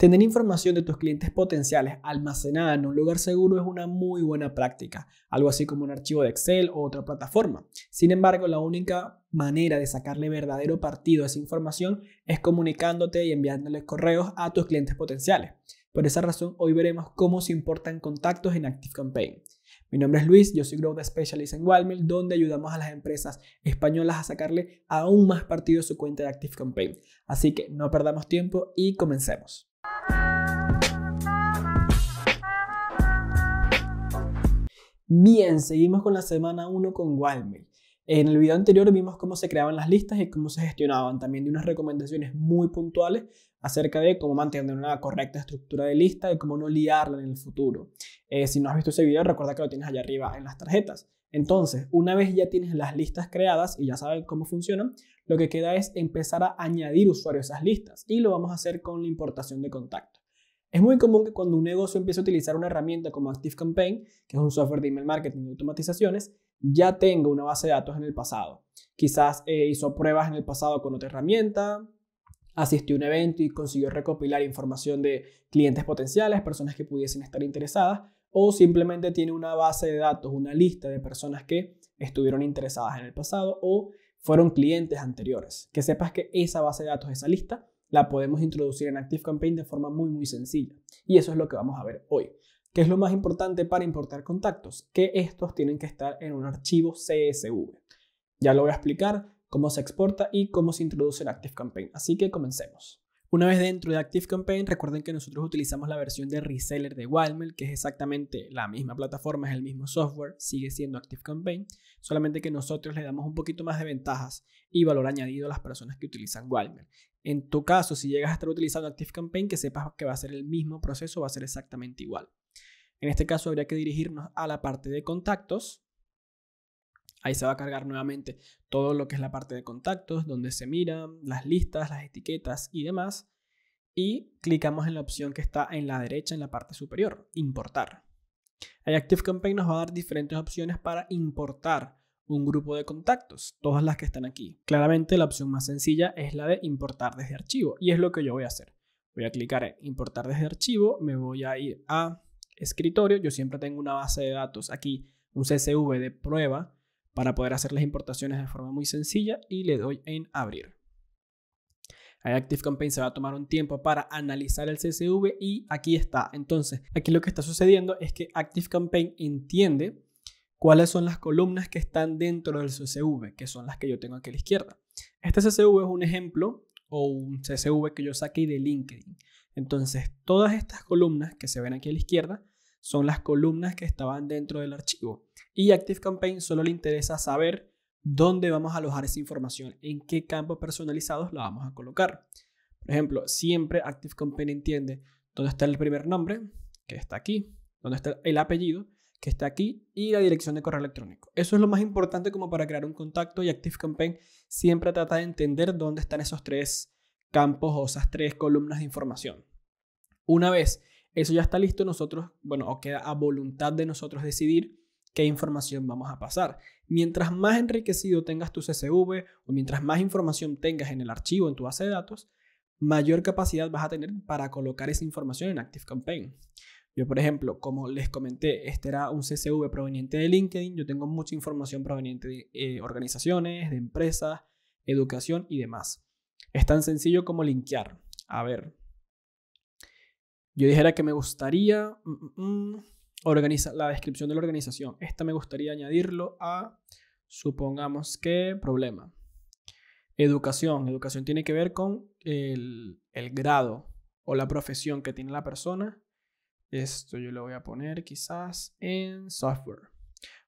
Tener información de tus clientes potenciales almacenada en un lugar seguro es una muy buena práctica, algo así como un archivo de Excel o otra plataforma. Sin embargo, la única manera de sacarle verdadero partido a esa información es comunicándote y enviándoles correos a tus clientes potenciales. Por esa razón, hoy veremos cómo se importan contactos en ActiveCampaign. Mi nombre es Luis, yo soy Growth Specialist en Walmart, donde ayudamos a las empresas españolas a sacarle aún más partido a su cuenta de ActiveCampaign. Así que no perdamos tiempo y comencemos. Bien, seguimos con la semana 1 con Walmart. En el video anterior vimos cómo se creaban las listas y cómo se gestionaban. También de unas recomendaciones muy puntuales acerca de cómo mantener una correcta estructura de lista y cómo no liarla en el futuro. Eh, si no has visto ese video, recuerda que lo tienes allá arriba en las tarjetas. Entonces, una vez ya tienes las listas creadas y ya sabes cómo funcionan, lo que queda es empezar a añadir usuarios a esas listas y lo vamos a hacer con la importación de contactos. Es muy común que cuando un negocio empiece a utilizar una herramienta como ActiveCampaign, que es un software de email marketing y automatizaciones, ya tenga una base de datos en el pasado. Quizás eh, hizo pruebas en el pasado con otra herramienta, asistió a un evento y consiguió recopilar información de clientes potenciales, personas que pudiesen estar interesadas, o simplemente tiene una base de datos, una lista de personas que estuvieron interesadas en el pasado o fueron clientes anteriores. Que sepas que esa base de datos, esa lista, la podemos introducir en active campaign de forma muy muy sencilla. Y eso es lo que vamos a ver hoy. ¿Qué es lo más importante para importar contactos? Que estos tienen que estar en un archivo CSV. Ya lo voy a explicar cómo se exporta y cómo se introduce en campaign Así que comencemos. Una vez dentro de active campaign recuerden que nosotros utilizamos la versión de reseller de Wildmail, que es exactamente la misma plataforma, es el mismo software, sigue siendo active campaign solamente que nosotros le damos un poquito más de ventajas y valor añadido a las personas que utilizan Wildmail. En tu caso, si llegas a estar utilizando ActiveCampaign, que sepas que va a ser el mismo proceso, va a ser exactamente igual. En este caso habría que dirigirnos a la parte de contactos. Ahí se va a cargar nuevamente todo lo que es la parte de contactos, donde se miran las listas, las etiquetas y demás. Y clicamos en la opción que está en la derecha, en la parte superior, importar. Ahí ActiveCampaign nos va a dar diferentes opciones para importar un grupo de contactos, todas las que están aquí. Claramente la opción más sencilla es la de importar desde archivo y es lo que yo voy a hacer. Voy a clicar en importar desde archivo, me voy a ir a escritorio, yo siempre tengo una base de datos aquí, un CSV de prueba para poder hacer las importaciones de forma muy sencilla y le doy en abrir. ActiveCampaign Active Campaign se va a tomar un tiempo para analizar el CSV y aquí está. Entonces, aquí lo que está sucediendo es que Active Campaign entiende cuáles son las columnas que están dentro del CSV, que son las que yo tengo aquí a la izquierda. Este CSV es un ejemplo o un CSV que yo saqué de LinkedIn. Entonces, todas estas columnas que se ven aquí a la izquierda son las columnas que estaban dentro del archivo. Y ActiveCampaign solo le interesa saber dónde vamos a alojar esa información, en qué campos personalizados la vamos a colocar. Por ejemplo, siempre ActiveCampaign entiende dónde está el primer nombre, que está aquí, dónde está el apellido, que está aquí y la dirección de correo electrónico. Eso es lo más importante como para crear un contacto y ActiveCampaign siempre trata de entender dónde están esos tres campos o esas tres columnas de información. Una vez eso ya está listo, nosotros, bueno, queda a voluntad de nosotros decidir qué información vamos a pasar. Mientras más enriquecido tengas tu CSV o mientras más información tengas en el archivo, en tu base de datos, mayor capacidad vas a tener para colocar esa información en ActiveCampaign. Yo, por ejemplo, como les comenté, este era un CSV proveniente de LinkedIn. Yo tengo mucha información proveniente de eh, organizaciones, de empresas, educación y demás. Es tan sencillo como linkear. A ver, yo dijera que me gustaría mm, mm, mm, la descripción de la organización. Esta me gustaría añadirlo a, supongamos que, problema. Educación. Educación tiene que ver con el grado o la profesión que tiene la persona esto yo lo voy a poner quizás en software.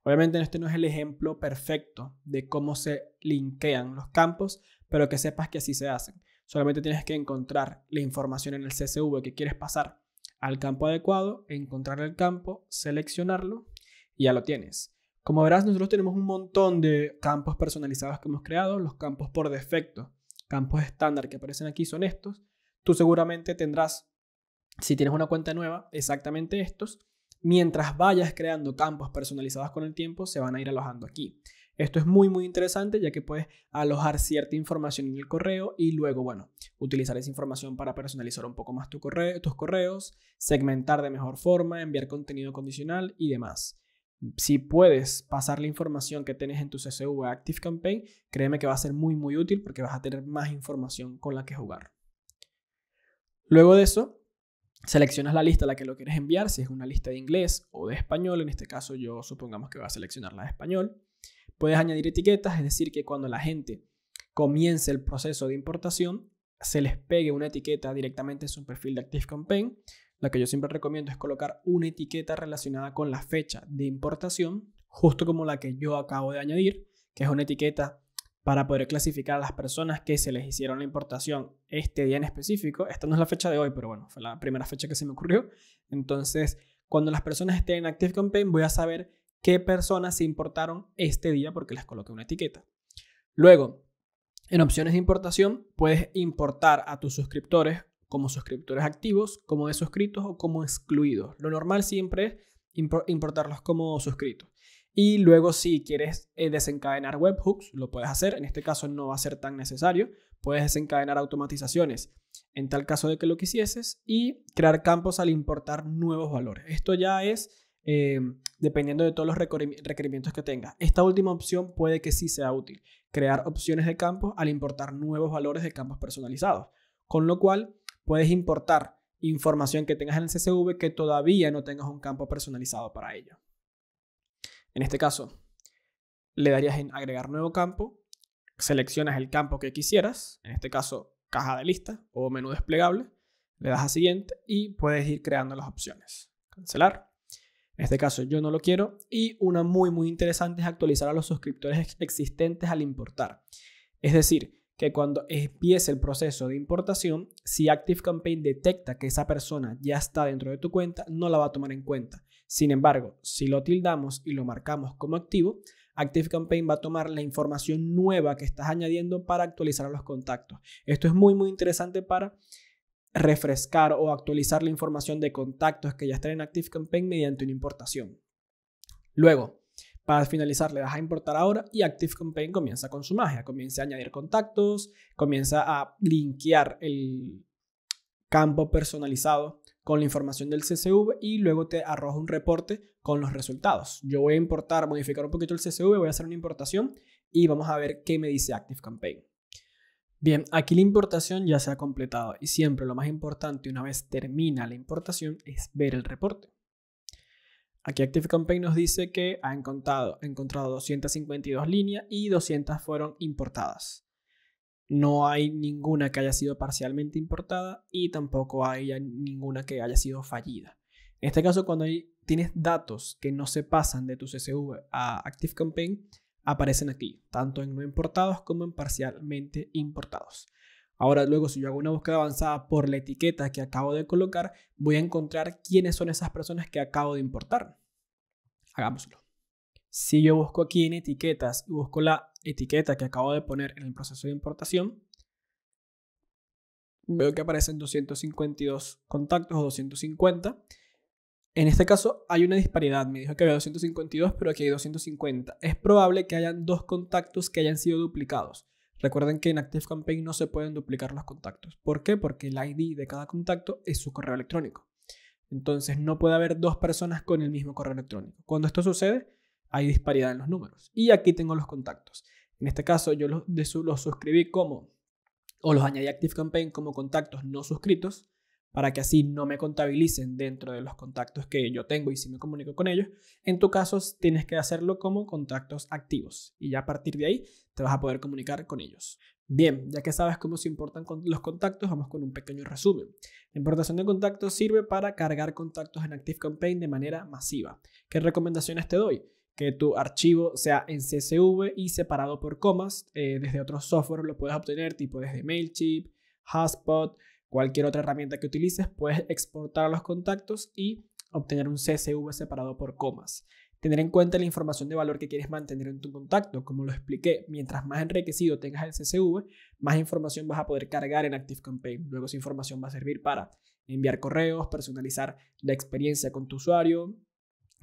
Obviamente este no es el ejemplo perfecto de cómo se linkean los campos, pero que sepas que así se hacen. Solamente tienes que encontrar la información en el CSV que quieres pasar al campo adecuado, encontrar el campo, seleccionarlo y ya lo tienes. Como verás, nosotros tenemos un montón de campos personalizados que hemos creado. Los campos por defecto, campos estándar que aparecen aquí son estos. Tú seguramente tendrás si tienes una cuenta nueva, exactamente estos, mientras vayas creando campos personalizados con el tiempo, se van a ir alojando aquí. Esto es muy muy interesante ya que puedes alojar cierta información en el correo y luego, bueno, utilizar esa información para personalizar un poco más tu correo, tus correos, segmentar de mejor forma, enviar contenido condicional y demás. Si puedes pasar la información que tienes en tu CSV Active Campaign, créeme que va a ser muy muy útil porque vas a tener más información con la que jugar. Luego de eso, Seleccionas la lista a la que lo quieres enviar, si es una lista de inglés o de español, en este caso yo supongamos que va a seleccionar la de español. Puedes añadir etiquetas, es decir, que cuando la gente comience el proceso de importación, se les pegue una etiqueta directamente en su perfil de ActiveCampaign. Lo que yo siempre recomiendo es colocar una etiqueta relacionada con la fecha de importación, justo como la que yo acabo de añadir, que es una etiqueta para poder clasificar a las personas que se les hicieron la importación este día en específico. Esta no es la fecha de hoy, pero bueno, fue la primera fecha que se me ocurrió. Entonces, cuando las personas estén en Active Campaign, voy a saber qué personas se importaron este día porque les coloqué una etiqueta. Luego, en opciones de importación, puedes importar a tus suscriptores como suscriptores activos, como desuscritos o como excluidos. Lo normal siempre es importarlos como suscritos. Y luego si quieres eh, desencadenar webhooks, lo puedes hacer. En este caso no va a ser tan necesario. Puedes desencadenar automatizaciones en tal caso de que lo quisieses y crear campos al importar nuevos valores. Esto ya es eh, dependiendo de todos los requerimientos que tengas. Esta última opción puede que sí sea útil. Crear opciones de campos al importar nuevos valores de campos personalizados. Con lo cual puedes importar información que tengas en el CSV que todavía no tengas un campo personalizado para ello. En este caso, le darías en agregar nuevo campo, seleccionas el campo que quisieras, en este caso caja de lista o menú desplegable, le das a siguiente y puedes ir creando las opciones. Cancelar. En este caso yo no lo quiero. Y una muy muy interesante es actualizar a los suscriptores existentes al importar. Es decir, que cuando empiece el proceso de importación, si ActiveCampaign detecta que esa persona ya está dentro de tu cuenta, no la va a tomar en cuenta. Sin embargo, si lo tildamos y lo marcamos como activo, ActiveCampaign va a tomar la información nueva que estás añadiendo para actualizar los contactos. Esto es muy, muy interesante para refrescar o actualizar la información de contactos que ya están en ActiveCampaign mediante una importación. Luego, para finalizar, le das a importar ahora y Active Campaign comienza con su magia. Comienza a añadir contactos, comienza a linkear el campo personalizado con la información del CSV y luego te arroja un reporte con los resultados. Yo voy a importar, modificar un poquito el CSV, voy a hacer una importación y vamos a ver qué me dice Active Campaign. Bien, aquí la importación ya se ha completado y siempre lo más importante una vez termina la importación es ver el reporte. Aquí ActiveCampaign nos dice que ha encontrado, 252 líneas y 200 fueron importadas. No hay ninguna que haya sido parcialmente importada y tampoco hay ninguna que haya sido fallida. En este caso, cuando tienes datos que no se pasan de tu CSV a ActiveCampaign, aparecen aquí, tanto en no importados como en parcialmente importados. Ahora luego si yo hago una búsqueda avanzada por la etiqueta que acabo de colocar, voy a encontrar quiénes son esas personas que acabo de importar. Hagámoslo. Si yo busco aquí en etiquetas y busco la etiqueta que acabo de poner en el proceso de importación, veo que aparecen 252 contactos o 250. En este caso hay una disparidad, me dijo que había 252, pero aquí hay 250. Es probable que hayan dos contactos que hayan sido duplicados. Recuerden que en ActiveCampaign no se pueden duplicar los contactos. ¿Por qué? Porque el ID de cada contacto es su correo electrónico. Entonces no puede haber dos personas con el mismo correo electrónico. Cuando esto sucede, hay disparidad en los números. Y aquí tengo los contactos. En este caso yo los, suscribí como, o los añadí a ActiveCampaign como contactos no suscritos para que así no me contabilicen dentro de los contactos que yo tengo y si me comunico con ellos. En tu caso, tienes que hacerlo como contactos activos y ya a partir de ahí te vas a poder comunicar con ellos. Bien, ya que sabes cómo se importan los contactos, vamos con un pequeño resumen. La importación de contactos sirve para cargar contactos en ActiveCampaign de manera masiva. ¿Qué recomendaciones te doy? que tu archivo sea en CSV y separado por comas. Eh, desde otros software lo puedes obtener, tipo desde MailChimp, HubSpot, cualquier otra herramienta que utilices, puedes exportar los contactos y obtener un CSV separado por comas. Tener en cuenta la información de valor que quieres mantener en tu contacto, como lo expliqué, mientras más enriquecido tengas el CSV, más información vas a poder cargar en ActiveCampaign. Luego esa información va a servir para enviar correos, personalizar la experiencia con tu usuario,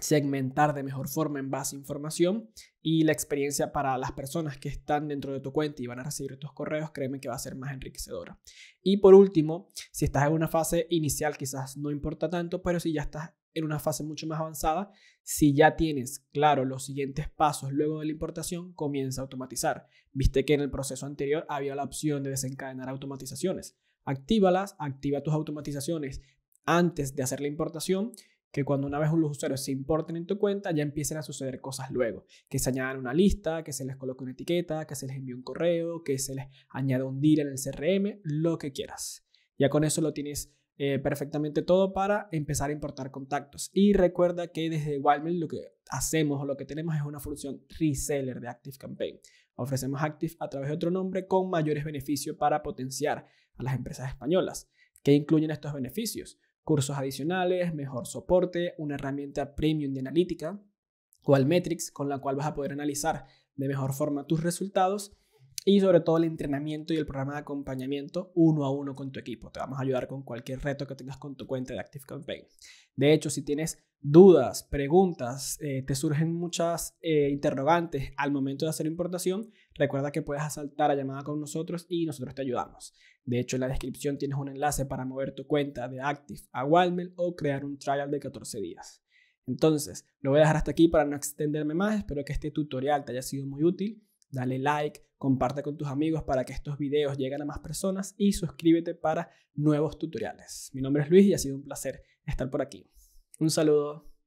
segmentar de mejor forma en base a información y la experiencia para las personas que están dentro de tu cuenta y van a recibir estos correos, créeme que va a ser más enriquecedora. Y por último, si estás en una fase inicial quizás no importa tanto, pero si ya estás en una fase mucho más avanzada, si ya tienes claro los siguientes pasos luego de la importación, comienza a automatizar. Viste que en el proceso anterior había la opción de desencadenar automatizaciones. Actívalas, activa tus automatizaciones antes de hacer la importación que cuando una vez los usuarios se importen en tu cuenta, ya empiecen a suceder cosas luego. Que se añadan una lista, que se les coloque una etiqueta, que se les envíe un correo, que se les añada un deal en el CRM, lo que quieras. Ya con eso lo tienes eh, perfectamente todo para empezar a importar contactos. Y recuerda que desde Wildman lo que hacemos o lo que tenemos es una función reseller de Active Campaign. Ofrecemos Active a través de otro nombre con mayores beneficios para potenciar a las empresas españolas. ¿Qué incluyen estos beneficios? cursos adicionales, mejor soporte, una herramienta premium de analítica, Qualmetrics con la cual vas a poder analizar de mejor forma tus resultados y sobre todo el entrenamiento y el programa de acompañamiento uno a uno con tu equipo. Te vamos a ayudar con cualquier reto que tengas con tu cuenta de ActiveCampaign. De hecho, si tienes dudas, preguntas, eh, te surgen muchas eh, interrogantes al momento de hacer importación, recuerda que puedes asaltar a llamada con nosotros y nosotros te ayudamos. De hecho, en la descripción tienes un enlace para mover tu cuenta de Active a Walmel o crear un trial de 14 días. Entonces, lo voy a dejar hasta aquí para no extenderme más. Espero que este tutorial te haya sido muy útil. Dale like, comparte con tus amigos para que estos videos lleguen a más personas y suscríbete para nuevos tutoriales. Mi nombre es Luis y ha sido un placer estar por aquí. Un saludo.